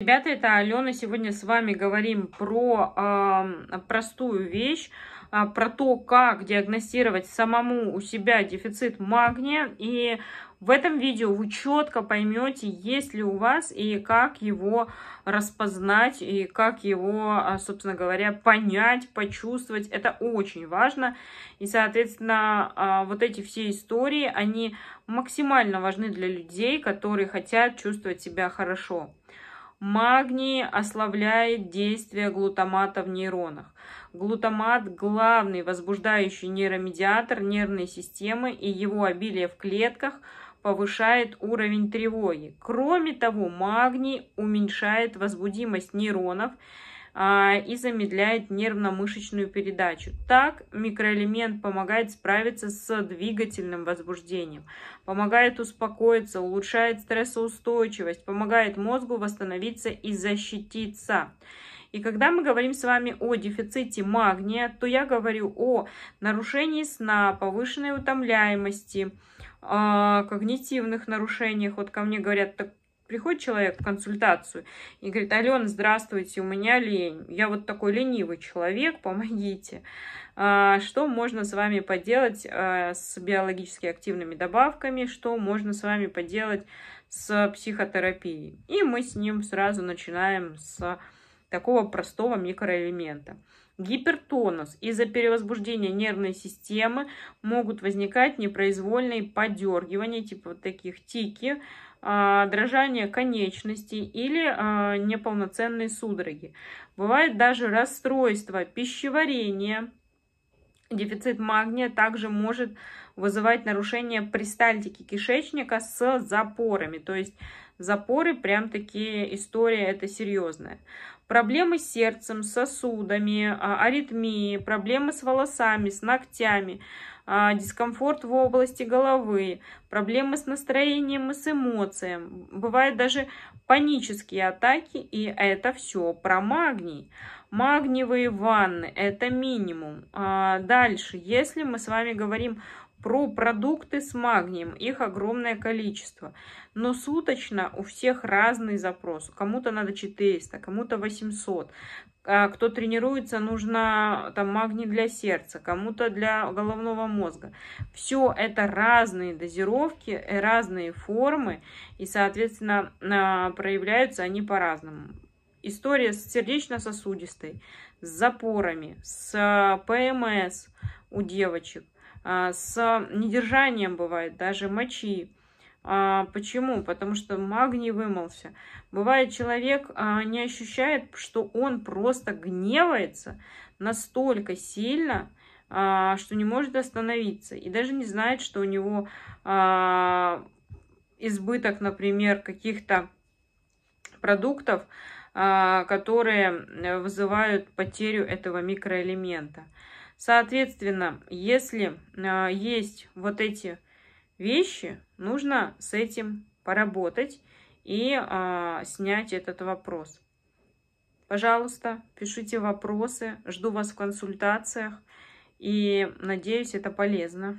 Ребята, это Алена. Сегодня с вами говорим про э, простую вещь, э, про то, как диагностировать самому у себя дефицит магния. И в этом видео вы четко поймете, есть ли у вас и как его распознать, и как его, а, собственно говоря, понять, почувствовать. Это очень важно. И, соответственно, э, вот эти все истории, они максимально важны для людей, которые хотят чувствовать себя хорошо. Магний ослабляет действие глутамата в нейронах. Глутамат – главный возбуждающий нейромедиатор нервной системы, и его обилие в клетках повышает уровень тревоги. Кроме того, магний уменьшает возбудимость нейронов, а, и замедляет нервно-мышечную передачу. Так микроэлемент помогает справиться с двигательным возбуждением, помогает успокоиться, улучшает стрессоустойчивость, помогает мозгу восстановиться и защититься. И когда мы говорим с вами о дефиците магния, то я говорю о нарушении сна, повышенной утомляемости, а, когнитивных нарушениях. Вот ко мне говорят, так приходит человек в консультацию и говорит, Алена, здравствуйте, у меня лень. Я вот такой ленивый человек, помогите. А, что можно с вами поделать а, с биологически активными добавками? Что можно с вами поделать с психотерапией? И мы с ним сразу начинаем с такого простого микроэлемента. Гипертонус. Из-за перевозбуждения нервной системы могут возникать непроизвольные подергивания, типа вот таких тики, а, дрожание конечностей или а, неполноценные судороги. Бывает даже расстройство пищеварения. Дефицит магния также может вызывать нарушение пристальтики кишечника с запорами. То есть запоры прям такие история это серьезная. Проблемы с сердцем, сосудами, а, аритмии, проблемы с волосами, с ногтями, а, дискомфорт в области головы, проблемы с настроением и с эмоциями. Бывают даже панические атаки, и это все про магний. Магниевые ванны – это минимум. А, дальше, если мы с вами говорим про продукты с магнием, их огромное количество. Но суточно у всех разный запрос. Кому-то надо 400, кому-то 800. А, кто тренируется, нужно там магний для сердца, кому-то для головного мозга. Все это разные дозировки, э, разные формы, и, соответственно, а, проявляются они по-разному. История с сердечно-сосудистой, с запорами, с а, ПМС у девочек – а, с недержанием бывает даже мочи. А, почему? Потому что магний вымылся. Бывает, человек а, не ощущает, что он просто гневается настолько сильно, что не может остановиться. И даже не знает, что у него избыток, например, каких-то продуктов, которые э, вызывают потерю этого микроэлемента. Соответственно, если э, есть вот эти вещи, нужно с этим поработать и а, снять этот вопрос. Пожалуйста, пишите вопросы, жду вас в консультациях и надеюсь, это полезно.